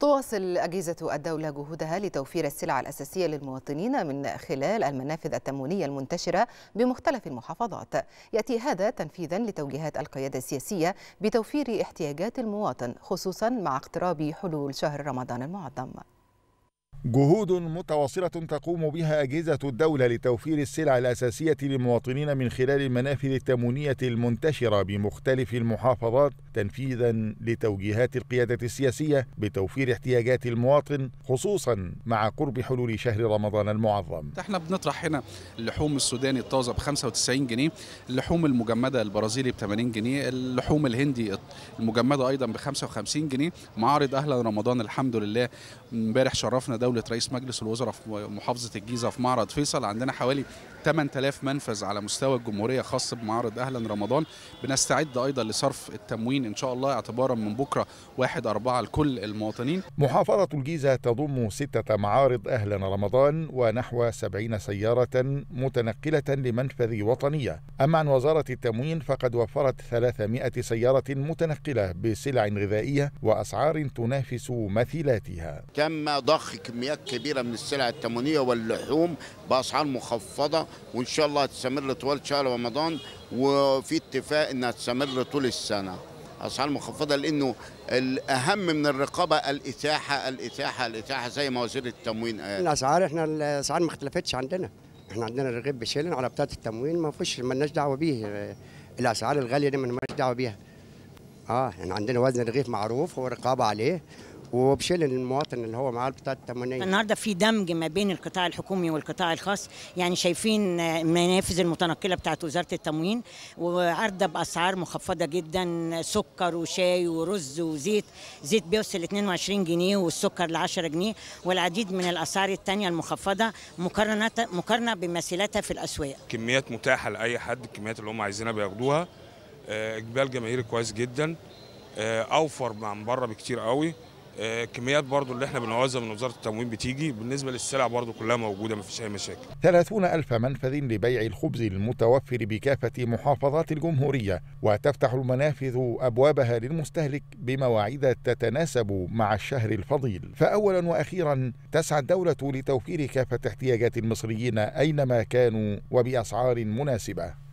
تواصل أجهزة الدولة جهودها لتوفير السلع الأساسية للمواطنين من خلال المنافذ التموينية المنتشرة بمختلف المحافظات يأتي هذا تنفيذا لتوجيهات القيادة السياسية بتوفير احتياجات المواطن خصوصا مع اقتراب حلول شهر رمضان المعظم جهود متواصلة تقوم بها أجهزة الدولة لتوفير السلع الأساسية للمواطنين من خلال المنافذ التموينية المنتشرة بمختلف المحافظات تنفيذا لتوجيهات القيادة السياسية بتوفير احتياجات المواطن خصوصا مع قرب حلول شهر رمضان المعظم. احنا بنطرح هنا اللحوم السوداني الطازة ب 95 جنيه، اللحوم المجمدة البرازيلي ب 80 جنيه، اللحوم الهندي المجمدة أيضا ب 55 جنيه، معارض أهلا رمضان الحمد لله امبارح شرفنا دولة دولة رئيس مجلس الوزراء في محافظة الجيزة في معرض فيصل عندنا حوالي 8000 منفذ على مستوى الجمهورية خاص بمعرض أهلا رمضان بنستعد أيضا لصرف التموين إن شاء الله اعتبارا من بكرة 1 4 لكل المواطنين محافظة الجيزة تضم ستة معارض أهلا رمضان ونحو 70 سيارة متنقلة لمنفذ وطنية أما عن وزارة التموين فقد وفرت 300 سيارة متنقلة بسلع غذائية وأسعار تنافس مثيلاتها كم ضخ كميات كبيره من السلع التموينيه واللحوم باسعار مخفضه وان شاء الله هتستمر طوال شهر رمضان وفي اتفاق انها تستمر طول السنه اسعار مخفضه لانه الاهم من الرقابه الاتاحه الاتاحه الاتاحه زي ما وزير التموين قال الاسعار احنا الاسعار ما اختلفتش عندنا احنا عندنا رغيف بشيلن على بتاعه التموين ما فيش مالناش دعوه بيه الاسعار الغاليه دي مالناش دعوه بيها اه احنا يعني عندنا وزن الرغيف معروف ورقابه عليه وبشيل المواطن اللي هو معاه بتاع التمنيه النهارده في دمج ما بين القطاع الحكومي والقطاع الخاص يعني شايفين المنافذ المتنقله بتاعت وزاره التموين وعرضة باسعار مخفضه جدا سكر وشاي ورز وزيت زيت بيوصل ل 22 جنيه والسكر ل 10 جنيه والعديد من الاسعار الثانيه المخفضه مقارنه مقارنه بمثيلاتها في الاسواق كميات متاحه لاي حد الكميات اللي هم عايزينها بياخدوها آه، اقبال جماهيري كويس جدا آه، اوفر من بره بكتير قوي الكميات برضو اللي احنا بنعوزها من وزاره التموين بتيجي بالنسبه للسلع برضو كلها موجوده مفيش اي مشاكل 30 الف منفذ لبيع الخبز المتوفر بكافه محافظات الجمهوريه وتفتح المنافذ ابوابها للمستهلك بمواعيد تتناسب مع الشهر الفضيل فاولا واخيرا تسعى الدوله لتوفير كافه احتياجات المصريين اينما كانوا وباسعار مناسبه